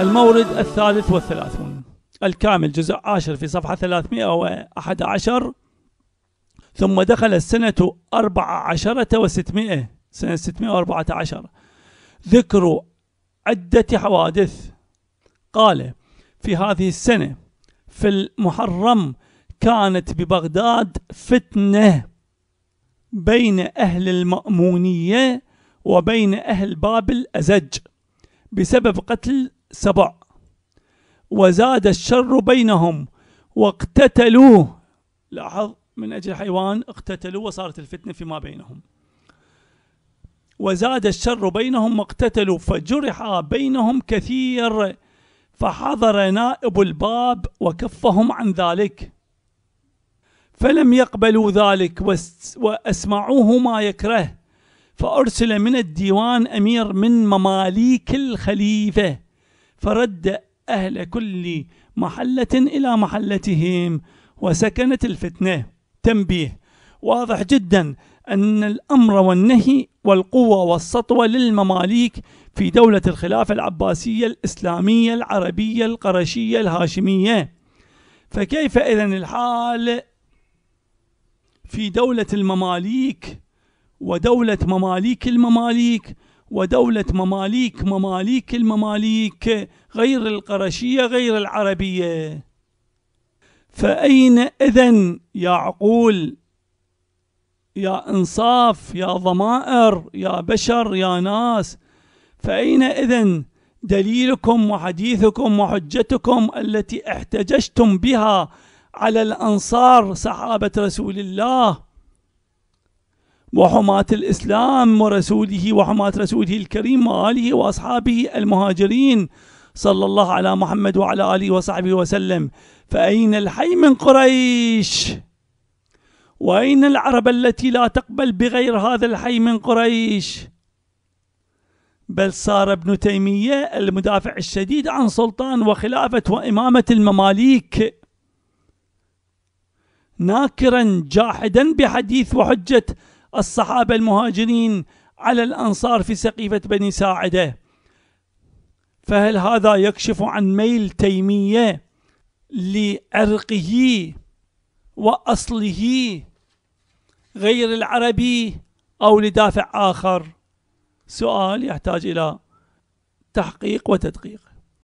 المورد الثالث والثلاثون الكامل جزء عاشر في صفحة 311 ثم دخل السنة أربعة عشرة وستمائة سنة 614 ذكر عدة حوادث قال في هذه السنة في المحرم كانت ببغداد فتنة بين أهل المأمونية وبين أهل بابل أزج بسبب قتل سبع وزاد الشر بينهم واقتتلوه لاحظ من أجل حيوان اقتتلوا وصارت الفتنة فيما بينهم وزاد الشر بينهم واقتتلوا فجرح بينهم كثير فحضر نائب الباب وكفهم عن ذلك فلم يقبلوا ذلك وأسمعوه ما يكره فأرسل من الديوان أمير من مماليك الخليفة فرد أهل كل محلة إلى محلتهم وسكنت الفتنة تنبيه واضح جدا أن الأمر والنهي والقوة والسطوة للمماليك في دولة الخلافة العباسية الإسلامية العربية القرشية الهاشمية فكيف إذا الحال في دولة المماليك ودولة مماليك المماليك ودولة مماليك مماليك المماليك غير القرشية غير العربية فأين إذن يا عقول يا إنصاف يا ضمائر يا بشر يا ناس فأين إذن دليلكم وحديثكم وحجتكم التي احتججتم بها على الأنصار صحابة رسول الله وحماة الإسلام ورسوله وحماة رسوله الكريم وآله وأصحابه المهاجرين صلى الله على محمد وعلى آله وصحبه وسلم فأين الحي من قريش وأين العرب التي لا تقبل بغير هذا الحي من قريش بل صار ابن تيمية المدافع الشديد عن سلطان وخلافة وإمامة المماليك ناكرا جاحدا بحديث وحجة الصحابة المهاجرين على الأنصار في سقيفة بني ساعدة فهل هذا يكشف عن ميل تيمية لعرقه وأصله غير العربي أو لدافع آخر سؤال يحتاج إلى تحقيق وتدقيق